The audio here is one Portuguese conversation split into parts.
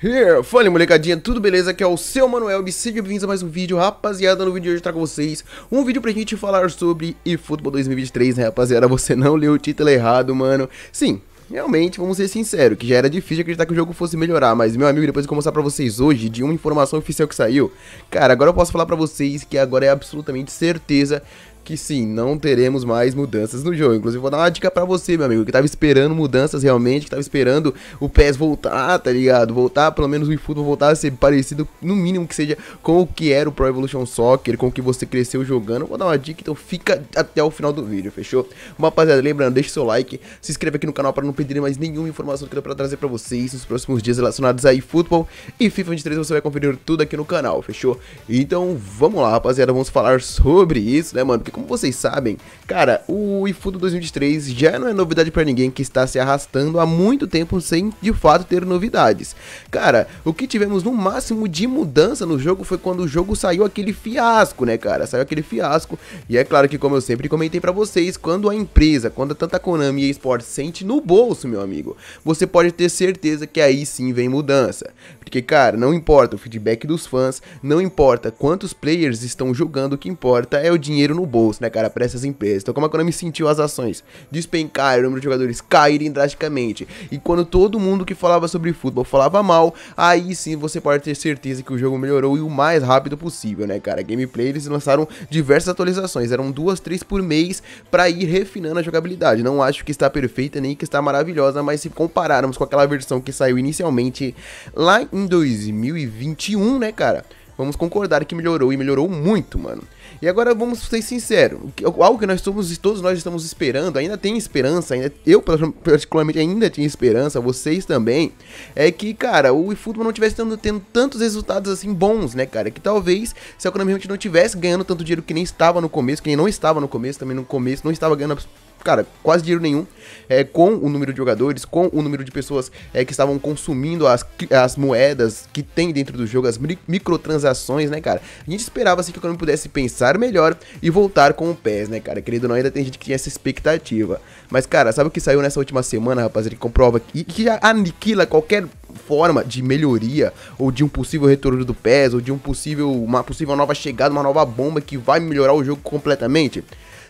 Here. Fala molecadinha, tudo beleza? Aqui é o seu Manuel e sejam bem-vindos a mais um vídeo Rapaziada, no vídeo de hoje eu trago vocês um vídeo pra gente falar sobre eFootball 2023, né rapaziada? Você não leu o título errado, mano Sim, realmente, vamos ser sinceros, que já era difícil acreditar que o jogo fosse melhorar, mas meu amigo, depois de começar mostrar pra vocês hoje de uma informação oficial que saiu, cara, agora eu posso falar pra vocês que agora é absolutamente certeza que sim, não teremos mais mudanças no jogo. Inclusive, vou dar uma dica para você, meu amigo, que tava esperando mudanças realmente, que tava esperando o PES voltar, tá ligado? Voltar, pelo menos o eFootball voltar a ser parecido, no mínimo que seja, com o que era o Pro Evolution Soccer, com o que você cresceu jogando. Vou dar uma dica, então fica até o final do vídeo, fechou? Mas, rapaziada, lembrando, deixa seu like, se inscreve aqui no canal para não perder mais nenhuma informação que eu para trazer para vocês nos próximos dias relacionados a eFootball e FIFA 23, você vai conferir tudo aqui no canal, fechou? Então, vamos lá, rapaziada, vamos falar sobre isso, né, mano? Porque como vocês sabem, cara, o do 2023 já não é novidade para ninguém que está se arrastando há muito tempo sem de fato ter novidades. Cara, o que tivemos no máximo de mudança no jogo foi quando o jogo saiu aquele fiasco, né, cara? Saiu aquele fiasco. E é claro que, como eu sempre comentei para vocês, quando a empresa, quando a tanta Konami e Sport sente no bolso, meu amigo, você pode ter certeza que aí sim vem mudança. Porque, cara, não importa o feedback dos fãs, não importa quantos players estão jogando, o que importa é o dinheiro no bolso, né, cara, pra essas empresas. Então, como a é Konami sentiu as ações despencarem, o número de jogadores caírem drasticamente. E quando todo mundo que falava sobre futebol falava mal, aí sim você pode ter certeza que o jogo melhorou e o mais rápido possível, né, cara? Gameplay eles lançaram diversas atualizações, eram duas, três por mês para ir refinando a jogabilidade. Não acho que está perfeita nem que está maravilhosa, mas se compararmos com aquela versão que saiu inicialmente lá em em 2021, né, cara? Vamos concordar que melhorou e melhorou muito, mano. E agora vamos ser sinceros, algo que nós somos, todos nós estamos esperando, ainda tem esperança, ainda eu particularmente ainda tinha esperança, vocês também, é que, cara, o eFootball não tivesse tendo, tendo tantos resultados assim bons, né, cara? Que talvez se a economia não tivesse ganhando tanto dinheiro que nem estava no começo, que nem não estava no começo, também no começo não estava ganhando cara, quase dinheiro nenhum, é, com o número de jogadores, com o número de pessoas é, que estavam consumindo as, as moedas que tem dentro do jogo, as microtransações, né, cara? A gente esperava assim que o Konami pudesse pensar melhor e voltar com o PES, né, cara? Querido, não ainda tem gente que tinha essa expectativa. Mas, cara, sabe o que saiu nessa última semana, rapaziada, que comprova e que já aniquila qualquer forma de melhoria ou de um possível retorno do PES ou de um possível uma possível nova chegada, uma nova bomba que vai melhorar o jogo completamente?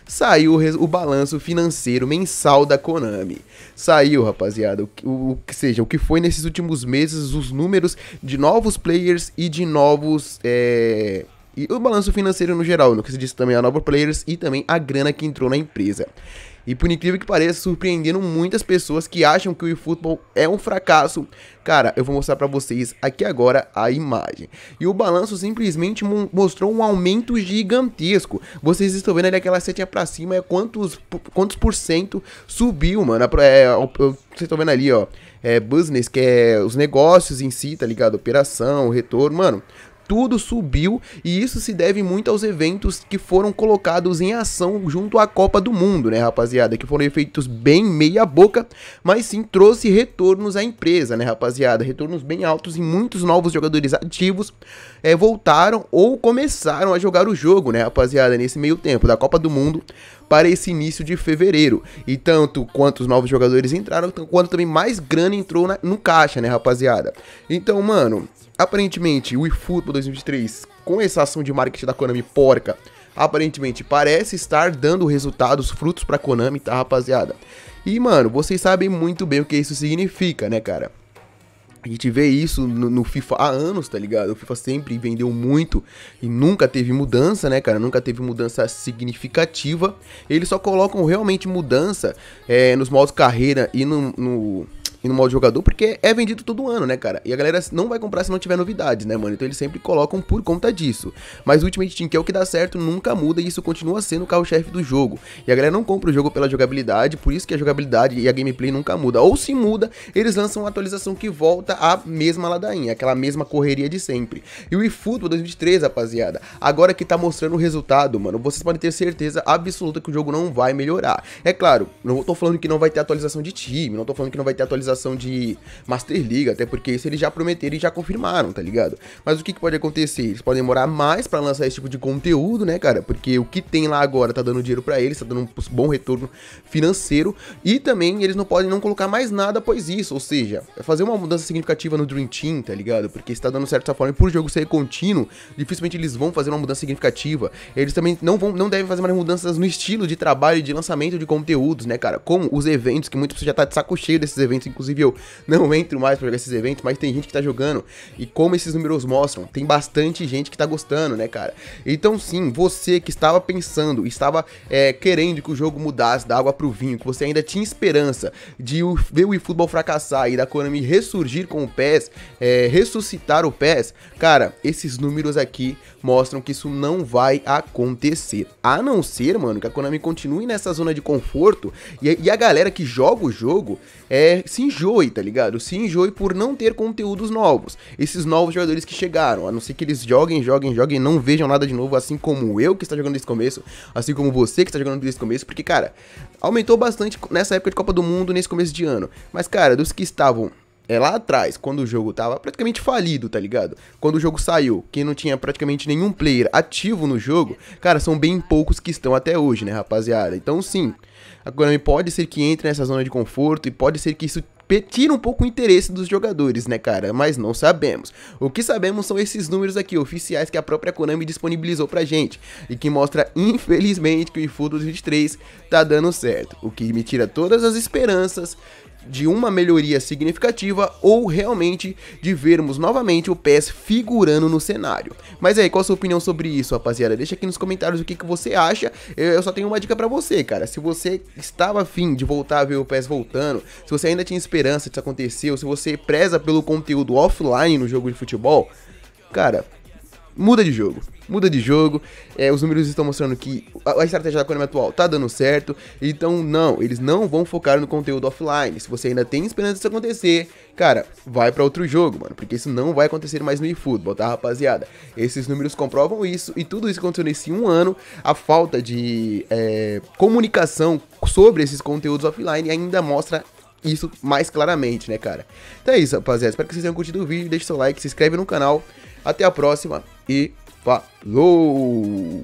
saiu o, o balanço financeiro mensal da Konami. Saiu, rapaziada, o, o, o que seja, o que foi nesses últimos meses, os números de novos players e de novos. É e o balanço financeiro no geral, no que se diz também a nova Players e também a grana que entrou na empresa. E por incrível que pareça, surpreendendo muitas pessoas que acham que o eFootball é um fracasso. Cara, eu vou mostrar para vocês aqui agora a imagem. E o balanço simplesmente mostrou um aumento gigantesco. Vocês estão vendo ali aquela setinha para cima, é quantos, quantos por cento subiu, mano. É, eu, vocês estão vendo ali, ó. É business, que é os negócios em si, tá ligado? Operação, retorno, mano tudo subiu e isso se deve muito aos eventos que foram colocados em ação junto à Copa do Mundo, né, rapaziada? Que foram efeitos bem meia boca, mas sim trouxe retornos à empresa, né, rapaziada? Retornos bem altos e muitos novos jogadores ativos é, voltaram ou começaram a jogar o jogo, né, rapaziada? Nesse meio tempo da Copa do Mundo para esse início de fevereiro. E tanto quanto os novos jogadores entraram, quanto também mais grana entrou na, no caixa, né, rapaziada? Então, mano, aparentemente o eFootball 2023, com essa ação de marketing da Konami porca, aparentemente parece estar dando resultados, frutos a Konami, tá, rapaziada? E, mano, vocês sabem muito bem o que isso significa, né, cara? A gente vê isso no, no, FIFA há anos, tá ligado? O FIFA sempre vendeu muito e nunca teve mudança, né, cara? Nunca teve mudança significativa. Eles só colocam realmente mudança é, nos modos carreira e no, no e no modo jogador, porque é vendido todo ano, né, cara? E a galera não vai comprar se não tiver novidades, né, mano? Então eles sempre colocam por conta disso. Mas o Ultimate Team, que é o que dá certo, nunca muda e isso continua sendo o carro-chefe do jogo. E a galera não compra o jogo pela jogabilidade, por isso que a jogabilidade e a gameplay nunca muda. Ou se muda, eles lançam uma atualização que volta à mesma ladainha, aquela mesma correria de sempre. E o eFootball 2023, rapaziada, agora que tá mostrando o resultado, mano, vocês podem ter certeza absoluta que o jogo não vai melhorar. É claro, não tô falando que não vai ter atualização de time, não tô falando que não vai ter atualização de Master League, até porque isso eles já prometeram e já confirmaram, tá ligado? Mas o que, que pode acontecer? Eles podem demorar mais para lançar esse tipo de conteúdo, né, cara? Porque o que tem lá agora tá dando dinheiro para eles, tá dando um bom retorno financeiro e também eles não podem não colocar mais nada após isso, ou seja, é fazer uma mudança significativa no Dream Team, tá ligado? Porque está dando certa forma e por jogo ser contínuo, dificilmente eles vão fazer uma mudança significativa. Eles também não vão não devem fazer mais mudanças no estilo de trabalho e de lançamento de conteúdos, né, cara? Como os eventos que muitos já tá de saco cheio desses eventos Inclusive eu não entro mais para jogar esses eventos, mas tem gente que tá jogando. E como esses números mostram, tem bastante gente que tá gostando, né, cara? Então sim, você que estava pensando, estava é, querendo que o jogo mudasse da água pro vinho, que você ainda tinha esperança de ver o eFootball fracassar e da Konami ressurgir com o PES, é, ressuscitar o PES, cara, esses números aqui mostram que isso não vai acontecer. A não ser, mano, que a Konami continue nessa zona de conforto e, e a galera que joga o jogo é, se enjoe, tá ligado? Se enjoe por não ter conteúdos novos. Esses novos jogadores que chegaram, a não ser que eles joguem, joguem, joguem e não vejam nada de novo, assim como eu que está jogando desde o começo, assim como você que está jogando desde o começo, porque, cara, aumentou bastante nessa época de Copa do Mundo, nesse começo de ano. Mas, cara, dos que estavam é lá atrás, quando o jogo tava praticamente falido, tá ligado? Quando o jogo saiu, que não tinha praticamente nenhum player ativo no jogo, cara, são bem poucos que estão até hoje, né, rapaziada? Então, sim, a Konami pode ser que entre nessa zona de conforto e pode ser que isso tira um pouco o interesse dos jogadores, né, cara? Mas não sabemos. O que sabemos são esses números aqui, oficiais que a própria Konami disponibilizou pra gente e que mostra, infelizmente, que o eFootball 23 tá dando certo, o que me tira todas as esperanças de uma melhoria significativa ou realmente de vermos novamente o PES figurando no cenário. Mas aí, qual a sua opinião sobre isso, rapaziada? Deixa aqui nos comentários o que, que você acha. Eu só tenho uma dica para você, cara. Se você estava afim de voltar a ver o PES voltando, se você ainda tinha esperança disso acontecer, ou se você preza pelo conteúdo offline no jogo de futebol, cara, muda de jogo. Muda de jogo. É, os números estão mostrando que a, a estratégia da Konami atual tá dando certo. Então, não, eles não vão focar no conteúdo offline. Se você ainda tem esperança disso acontecer, cara, vai para outro jogo, mano. Porque isso não vai acontecer mais no eFootball, tá, rapaziada? Esses números comprovam isso. E tudo isso aconteceu nesse um ano. A falta de é, comunicação sobre esses conteúdos offline ainda mostra isso mais claramente, né, cara? Então é isso, rapaziada. Espero que vocês tenham curtido o vídeo. Deixe seu like, se inscreve no canal. Até a próxima e falou!